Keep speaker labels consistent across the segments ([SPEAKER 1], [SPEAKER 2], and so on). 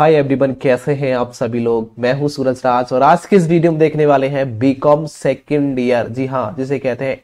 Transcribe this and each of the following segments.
[SPEAKER 1] hi everyone कैसे हैं आप सभी लोग मैं हूं सूरज राज और आज के इस वीडियो में देखने वाले हैं बीकॉम सेकंड ईयर जी हाँ जिसे कहते हैं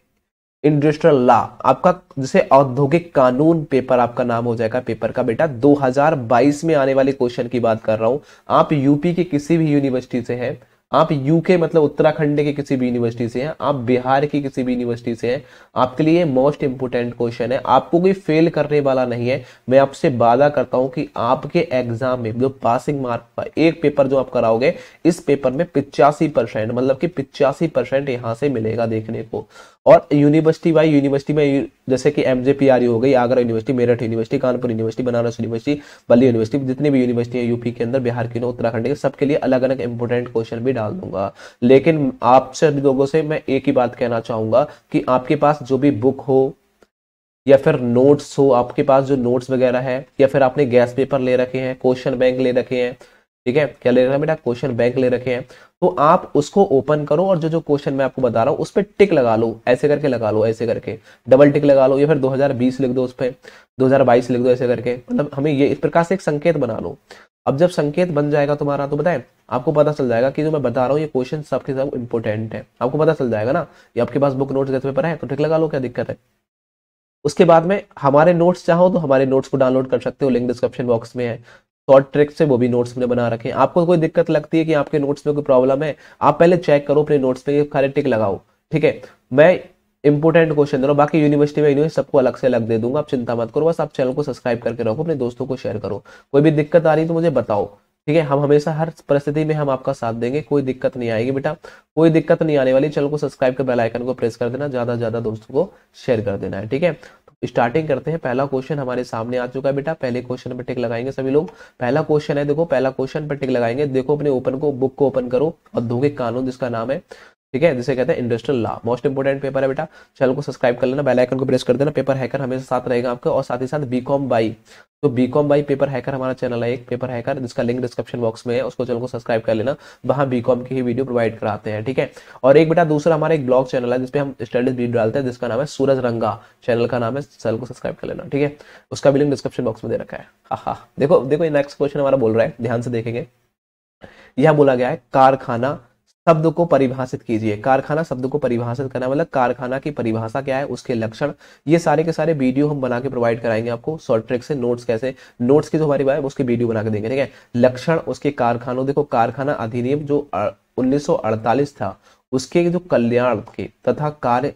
[SPEAKER 1] इंडस्ट्रियल लॉ आपका जिसे औद्योगिक कानून पेपर आपका नाम हो जाएगा पेपर का बेटा 2022 में आने वाले क्वेश्चन की बात कर रहा हूं आप यूपी के किसी भी यूनिवर्सिटी से हैं आप यूके मतलब उत्तराखंड के किसी भी यूनिवर्सिटी से हैं आप बिहार की किसी भी यूनिवर्सिटी से हैं आपके लिए मोस्ट इंपोर्टेंट क्वेश्चन है आपको कोई फेल करने वाला नहीं है मैं आपसे वादा करता हूं कि आपके एग्जाम में जो पासिंग मार्क एक पेपर जो आप कराओगे इस पेपर में पिचासी परसेंट मतलब कि पिचासी परसेंट यहां से मिलेगा देखने को और यूनिवर्सिटी वाई यूनिवर्सिटी में जैसे कि एम हो गई Agra university Meerut university Kanpur university Banaras university बल्ली यूनिवर्सिटी जितनी भी यूनिवर्सिटी है यूपी के अंदर बिहार की उत्तराखंड के सबके लिए अलग अलग इंपॉर्टेंट क्वेश्चन भी डाल दूंगा लेकिन आपसे लोगों से मैं एक ही बात कहना चाहूंगा कि आपके पास जो भी बुक हो या फिर नोट्स हो आपके पास जो नोट्स वगैरह है या फिर आपने गैस पेपर ले रखे हैं क्वेश्चन बैंक ले रखे हैं ठीक है क्या ले रखा है बेटा क्वेश्चन बैंक ले रखे हैं तो आप उसको ओपन करो और जो जो क्वेश्चन मैं आपको बता रहा हूँ उस पर टिक लगा लो ऐसे करके लगा लो ऐसे करके डबल टिक लगा लो या फिर 2020 लिख दो उस पर 2022 लिख दो ऐसे करके मतलब हमें ये इस प्रकार से एक संकेत बना लो अब जब संकेत बन जाएगा तुम्हारा तो बताए आपको पता चल जाएगा कि जो मैं बता रहा हूँ ये क्वेश्चन सबके सब इंपॉर्टेंट है आपको पता चल जाएगा ना ये आपके पास बुक नोट पेपर है तो टिक लगा लो क्या दिक्कत है उसके बाद में हमारे नोट्स चाहो तो हमारे नोट्स को डाउनलोड कर सकते हो लिंक डिस्क्रिप्शन बॉक्स में है शॉर्ट ट्रिक से वो भी नोट्स में बना रखें आपको कोई दिक्कत लगती है कि आपके नोट्स में कोई प्रॉब्लम है आप पहले चेक करो अपने नोट्स में खाली टिक लगाओ ठीक है मैं इंपॉर्टेंट क्वेश्चन दे रहा हूँ बाकी यूनिवर्सिटी में यूनिवर्सिटी सबको अलग से अलग दे दूंगा आप चिंता मत करो बस आप चैनल को सब्सक्राइब करके रखो अपने दोस्तों को शेयर करो कोई भी दिक्कत आ रही है तो मुझे बताओ ठीक है हम हमेशा हर परिस्थिति में हम आपका साथ देंगे कोई दिक्कत नहीं आएगी बेटा कोई दिक्कत नहीं आने वाली चैनल को सब्सक्राइब कर बेल आइकन को प्रेस कर देना ज्यादा ज्यादा दोस्तों को शेयर कर देना है ठीक है स्टार्टिंग करते हैं पहला क्वेश्चन हमारे सामने आ चुका है बेटा पहले क्वेश्चन पर टिक लगाएंगे सभी लोग पहला क्वेश्चन है देखो पहला क्वेश्चन पर टिक लगाएंगे देखो अपने ओपन को बुक को ओपन करो औद्योगिक कानून जिसका नाम है ठीक है जिसे कहते हैं industrial law most important paper है बेटा चैनल को सब्सक्राइब कर लेना बेल आइकन को प्रेस कर देना पेपर हैकर हमेशा साथ रहेगा आपका और साथ ही साथ बी कॉम बाई तो B com by paper hacker हमारा चैनल है एक पेपर हैकर जिसका लिंक डिस्क्रिप्शन बॉक्स में है उसको चैनल को सब्सक्राइब कर लेना वहां बी कॉम की ही वीडियो प्रोवाइड कराते हैं ठीक है और एक बेटा दूसरा हमारा एक ब्लॉग चैनल है जिसपे हम स्टडीज वीडियो डालते हैं जिसका नाम है सूरज रंगा चैनल का नाम है चैनल को सब्सक्राइब कर लेना ठीक है उसका भी लिंक डिस्क्रिप्शन बॉक्स में दे रखा है हाँ देखो देखो नेक्स्ट क्वेश्चन हमारा बोल रहा है ध्यान से देखेंगे यह बोला गया है कारखाना शब्द को परिभाषित कीजिए कारखाना शब्द को परिभाषित करना मतलब कारखाना की परिभाषा क्या है उसके लक्षण ये सारे के सारे वीडियो हम बना के प्रोवाइड कराएंगे आपको शॉर्ट ट्रिक से नोट्स कैसे नोट्स की जो हमारी बात है उसके वीडियो बना के देंगे ठीक है लक्षण उसके कारखानों देखो कारखाना अधिनियम जो उन्नीस था उसके जो कल्याण के तथा कार्य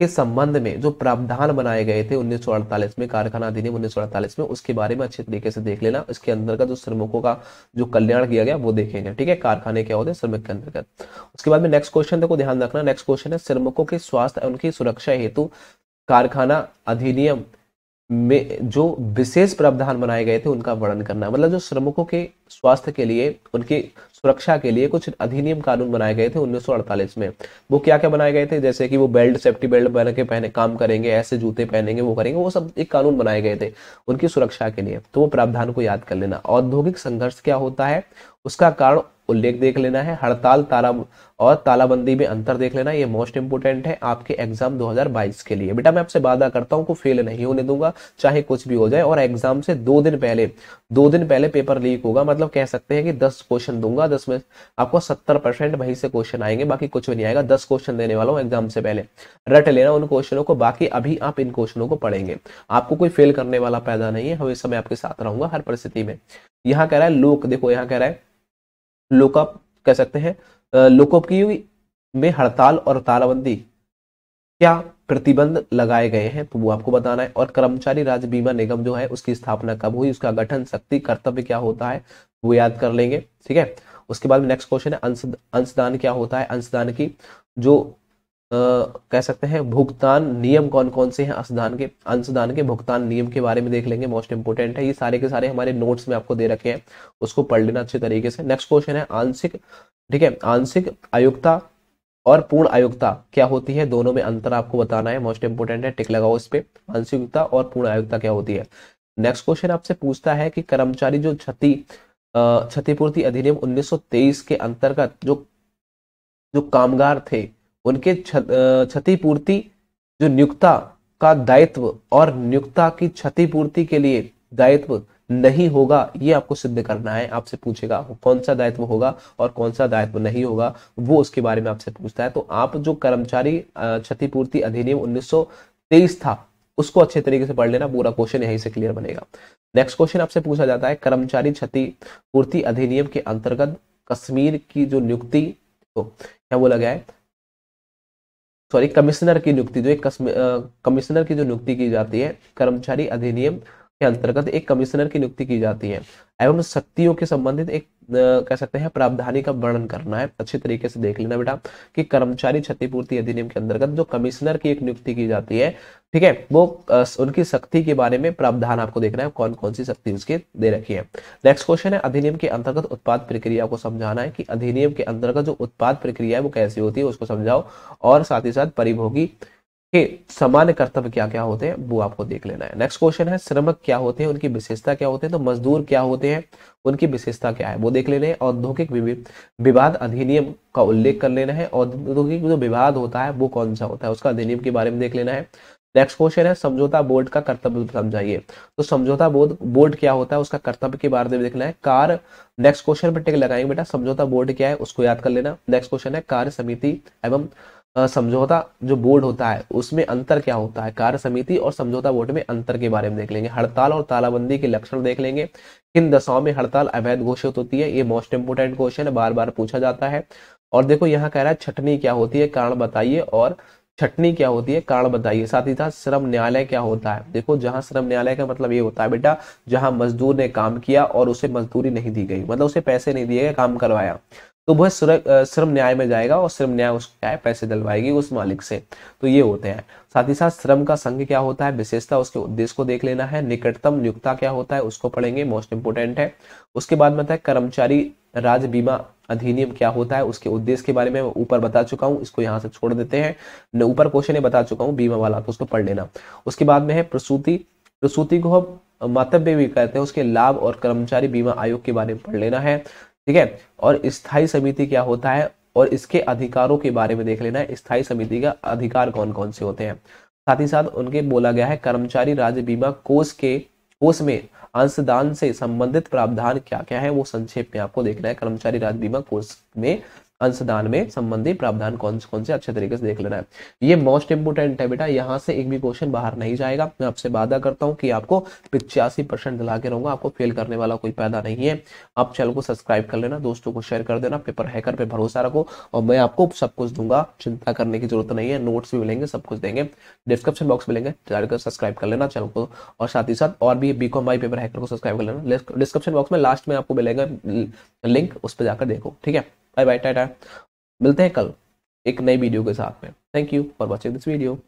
[SPEAKER 1] के संबंध में जो प्रावधान बनाए गए थे 1948 में कारखाना अधिनियम 1948 में उसके बारे में अच्छे तरीके से देख लेना इसके अंदर का जो श्रमिकों का जो कल्याण किया गया वो देखेंगे ठीक है कारखाने क्या होते हैं श्रमिक के अंतर्गत उसके बाद में नेक्स्ट क्वेश्चन देखो ध्यान रखना नेक्स्ट क्वेश्चन है श्रमिकों के स्वास्थ्य उनकी सुरक्षा हेतु कारखाना अधिनियम में जो विशेष प्रावधान बनाए गए थे उनका वर्णन करना मतलब जो श्रमिकों के स्वास्थ्य के लिए उनकी सुरक्षा के लिए कुछ अधिनियम कानून बनाए गए थे 1948 में वो क्या क्या बनाए गए थे जैसे कि वो बेल्ट सेफ्टी बेल्ट पहन के पहने काम करेंगे ऐसे जूते पहनेंगे वो करेंगे वो सब एक कानून बनाए गए थे उनकी सुरक्षा के लिए तो वो प्रावधान को याद कर लेना औद्योगिक संघर्ष क्या होता है उसका कारण उल्लेख देख लेना है हड़ताल ताला और तालाबंदी में अंतर देख लेना ये मोस्ट इंपोर्टेंट है आपके एग्जाम 2022 के लिए बेटा मैं आपसे वादा करता हूँ को फेल नहीं होने दूंगा चाहे कुछ भी हो जाए और एग्जाम से दो दिन पहले दो दिन पहले पेपर लीक होगा मतलब कह सकते हैं कि दस क्वेश्चन दूंगा दस में आपको सत्तर परसेंट वहीं से क्वेश्चन आएंगे बाकी कुछ भी नहीं आएगा दस क्वेश्चन देने वाला हूँ एग्जाम से पहले रट लेना उन क्वेश्चनों को बाकी अभी आप इन क्वेश्चनों को पढ़ेंगे आपको कोई फेल करने वाला पैदा नहीं है हमेशा मैं आपके साथ रहूंगा हर परिस्थिति में यहाँ कह रहा है लोक देखो यहाँ कह रहा है लोकअप कह सकते हैं लोकअप की में हड़ताल और तालाबंदी क्या प्रतिबंध लगाए गए हैं तो वो आपको बताना है और कर्मचारी राज्य बीमा निगम जो है उसकी स्थापना कब हुई उसका गठन शक्ति कर्तव्य क्या होता है वो याद कर लेंगे ठीक है उसके बाद नेक्स्ट क्वेश्चन है अंश अंशदान क्या होता है अंशदान की जो कह सकते हैं भुगतान नियम कौन कौन से हैं अंशदान के अंशदान के भुगतान नियम के बारे में देख लेंगे मोस्ट इंपोर्टेंट है ये सारे के सारे हमारे नोट्स में आपको दे रखे हैं उसको पढ़ लेना अच्छे तरीके से नेक्स्ट क्वेश्चन है आंशिक ठीक है आंशिक आयुक्ता और पूर्ण आयुक्ता क्या होती है दोनों में अंतर आपको बताना है मोस्ट इंपोर्टेंट है टिक लगाओ इस पे आंशिकता और पूर्ण आयुक्ता क्या होती है नेक्स्ट क्वेश्चन आपसे पूछता है कि कर्मचारी जो क्षति क्षतिपूर्ति अधिनियम 1923 के अंतर्गत जो जो कामगार थे उनके क्षतिपूर्ति जो नियुक्ता का दायित्व और नियुक्ता की क्षतिपूर्ति के लिए दायित्व नहीं होगा ये आपको सिद्ध करना है आपसे पूछेगा कौन सा दायित्व होगा और कौन सा दायित्व नहीं होगा वो उसके बारे में आपसे पूछता है तो आप जो कर्मचारी क्षतिपूर्ति अधिनियम 1923 था उसको अच्छे तरीके से पढ़ लेना पूरा क्वेश्चन यहीं से क्लियर बनेगा नेक्स्ट क्वेश्चन आपसे पूछा जाता है कर्मचारी क्षतिपूर्ति अधिनियम के अंतर्गत कश्मीर की जो नियुक्ति तो क्या बोला गया है सॉरी कमिश्नर की नियुक्ति जो एक कमिश्नर की जो नियुक्ति की जाती है कर्मचारी अधिनियम के अंतर्गत एक कमिश्नर की नियुक्ति की जाती है एवं शक्तियों के संबंधित एक कह सकते हैं प्रावधानी का वर्णन करना है अच्छे तरीके से देख लेना बेटा कि कर्मचारी क्षतिपूर्ति अधिनियम के अंतर्गत जो कमिश्नर की एक नियुक्ति की जाती है ठीक है वो उनकी शक्ति के बारे में प्रावधान आपको देखना है कौन कौन सी शक्ति उसके दे रखी है नेक्स्ट क्वेश्चन है अधिनियम के अंतर्गत उत्पाद प्रक्रिया को समझाना है कि अधिनियम के अंतर्गत जो उत्पाद प्रक्रिया है वो कैसी होती है उसको समझाओ और साथ ही साथ परिभोगी के सामान्य कर्तव्य क्या क्या होते हैं वो आपको देख लेना है नेक्स्ट क्वेश्चन है श्रमिक क्या होते हैं उनकी विशेषता क्या होते हैं तो मजदूर क्या होते हैं उनकी विशेषता क्या है वो देख लेना है औद्योगिक विवाद अधिनियम का उल्लेख कर लेना है औद्योगिक जो विवाद होता है वो कौन सा होता है उसका अधिनियम के बारे में देख लेना है नेक्स्ट क्वेश्चन है समझौता बोर्ड का कर्तव्य समझाइए तो समझौता बोर्ड बोर्ड क्या होता है उसका कर्तव्य के बारे में देखना है कार नेक्स्ट क्वेश्चन पर टिक लगाएंगे बेटा समझौता बोर्ड क्या है उसको याद कर लेना नेक्स्ट क्वेश्चन है कार्य समिति एवं समझौता जो बोर्ड होता है उसमें अंतर क्या होता है कार्य समिति और समझौता बोर्ड में अंतर के बारे में देख लेंगे हड़ताल और तालाबंदी के लक्षण देख लेंगे किन दशाओं में हड़ताल अवैध घोषित होती है ये मोस्ट इंपोर्टेंट क्वेश्चन है बार बार पूछा जाता है और देखो यहाँ कह रहा है छठनी क्या होती है कारण बताइए और छठनी क्या होती है कारण बताइए साथ ही साथ श्रम न्यायालय क्या होता है देखो जहां श्रम न्यायालय का मतलब ये होता है बेटा जहां मजदूर ने काम किया और उसे मजदूरी नहीं दी गई मतलब उसे पैसे नहीं दिए गए काम करवाया तो वह श्रम न्याय में जाएगा और श्रम न्याय उसको क्या है पैसे दिलवाएगी उस मालिक से तो ये होते हैं साथ ही साथ श्रम का संघ क्या होता है विशेषता उसके उद्देश्य को देख लेना है निकटतम नियुक्ता क्या होता है उसको पढ़ेंगे मोस्ट इंपोर्टेंट है उसके बाद में है कर्मचारी राज्य बीमा अधिनियम क्या होता है उसके उद्देश्य के बारे में ऊपर बता चुका हूँ इसको यहाँ से छोड़ देते हैं ऊपर क्वेश्चन ये बता चुका हूँ बीमा वाला तो उसको पढ़ लेना उसके बाद में है प्रसूति प्रसूति को हम मातव्य भी कहते हैं उसके लाभ और कर्मचारी बीमा आयोग के बारे में पढ़ लेना है ठीक है और स्थायी समिति क्या होता है और इसके अधिकारों के बारे में देख लेना है स्थायी समिति का अधिकार कौन कौन से होते हैं साथ ही साथ उनके बोला गया है कर्मचारी राज्य बीमा कोष के कोष में अंशदान से संबंधित प्रावधान क्या क्या है वो संक्षेप में आपको देखना है कर्मचारी राज्य बीमा कोष में अंशदान में संबंधी प्रावधान कौन से कौन से अच्छे तरीके से देख लेना है ये मोस्ट इंपोर्टेंट है बेटा यहाँ से एक भी क्वेश्चन बाहर नहीं जाएगा मैं आपसे वादा करता हूँ कि आपको पिचासी परसेंट दिला के रहूंगा आपको फेल करने वाला कोई पैदा नहीं है आप चैनल को सब्सक्राइब कर लेना दोस्तों को शेयर कर देना पेपर हैकर पे भरोसा रखो और मैं आपको सब कुछ दूंगा चिंता करने की जरूरत नहीं है नोट्स भी मिलेंगे सब कुछ देंगे डिस्क्रिप्शन बॉक्स मिलेंगे सब्सक्राइब कर लेना चैनल को और साथ ही साथ और भी B com by paper hacker को सब्सक्राइब कर लेना डिस्क्रिप्शन बॉक्स में लास्ट में आपको मिलेगा लिंक उस पर जाकर देखो ठीक है बाय बाय टाटा मिलते हैं कल एक नई वीडियो के साथ में thank you for watching this video